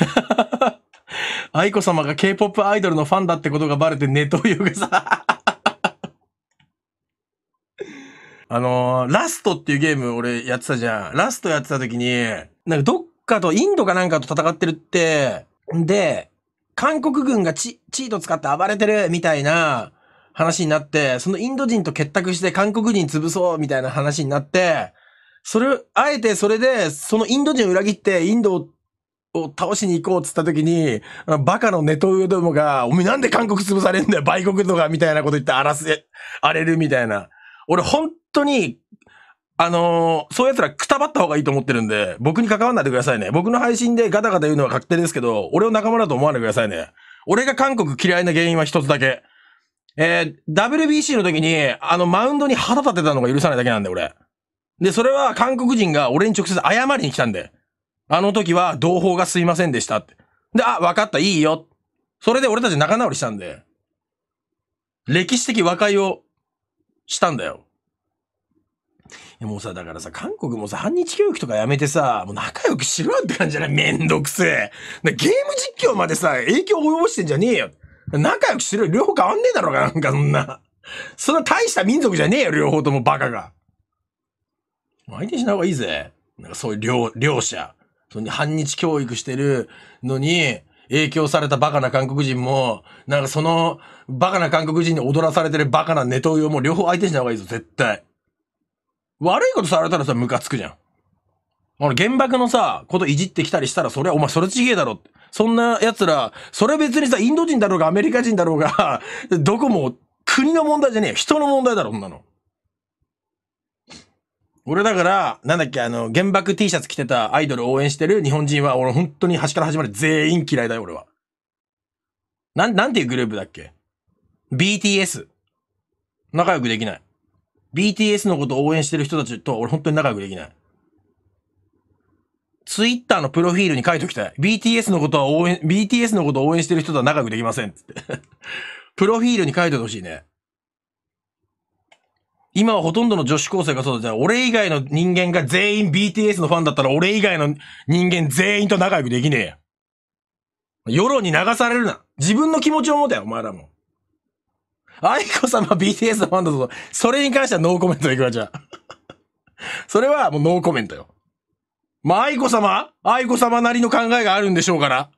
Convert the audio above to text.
愛子様が K-POP アイドルのファンだってことがバレてネトウヨがさ あのー、ラストっていうゲーム俺やってたじゃん。ラストやってた時に、なんかどっかと、インドかなんかと戦ってるって、で、韓国軍がチチート使って暴れてるみたいな話になって、そのインド人と結託して韓国人潰そうみたいな話になって、それ、あえてそれで、そのインド人を裏切って、インドをを倒しに行こうっつった時に、バカのネトウどもが、おめなんで韓国潰されんだよ、売国とか、みたいなこと言って荒らせ、荒れるみたいな。俺本当に、あのー、そういう奴らくたばった方がいいと思ってるんで、僕に関わらないでくださいね。僕の配信でガタガタ言うのは確定ですけど、俺を仲間だと思わないでくださいね。俺が韓国嫌いな原因は一つだけ。えー、WBC の時に、あの、マウンドに旗立てたのが許さないだけなんだよ、俺。で、それは韓国人が俺に直接謝りに来たんで。あの時は同胞がすいませんでしたって。で、あ、わかった、いいよ。それで俺たち仲直りしたんで、歴史的和解をしたんだよ。もうさ、だからさ、韓国もさ、反日教育とかやめてさ、もう仲良くしろって感じじゃないめんどくせえ。ゲーム実況までさ、影響を及ぼしてんじゃねえよ。仲良くしろよ。両方変わんねえだろうが、なんかそんな。そんな大した民族じゃねえよ、両方ともバカが。相手しない方がいいぜ。なんかそういう両、両者。反日教育してるのに、影響されたバカな韓国人も、なんかその、バカな韓国人に踊らされてるバカなネトウヨも両方相手にした方がいいぞ、絶対。悪いことされたらさ、ムカつくじゃん。俺、原爆のさ、こといじってきたりしたら、それはお前それちげえだろって。そんな奴ら、それ別にさ、インド人だろうがアメリカ人だろうがどこも国の問題じゃねえよ。人の問題だろ、そんなの。俺だから、なんだっけ、あの、原爆 T シャツ着てたアイドル応援してる日本人は、俺本当に端から始まる全員嫌いだよ、俺は。なん、なんていうグループだっけ ?BTS。仲良くできない。BTS のことを応援してる人たちと俺本当に仲良くできない。ツイッターのプロフィールに書いときたい。BTS のことは応援、BTS のことを応援してる人とは仲良くできません。って プロフィールに書いてほしいね。今はほとんどの女子高生がそうだ。じゃあ、俺以外の人間が全員 BTS のファンだったら、俺以外の人間全員と仲良くできねえ世論に流されるな。自分の気持ちを持てよ、お前らも。愛子様 BTS のファンだぞ。それに関してはノーコメントでいくわ、じゃあ。それはもうノーコメントよ。まあ、愛子様愛子様なりの考えがあるんでしょうから。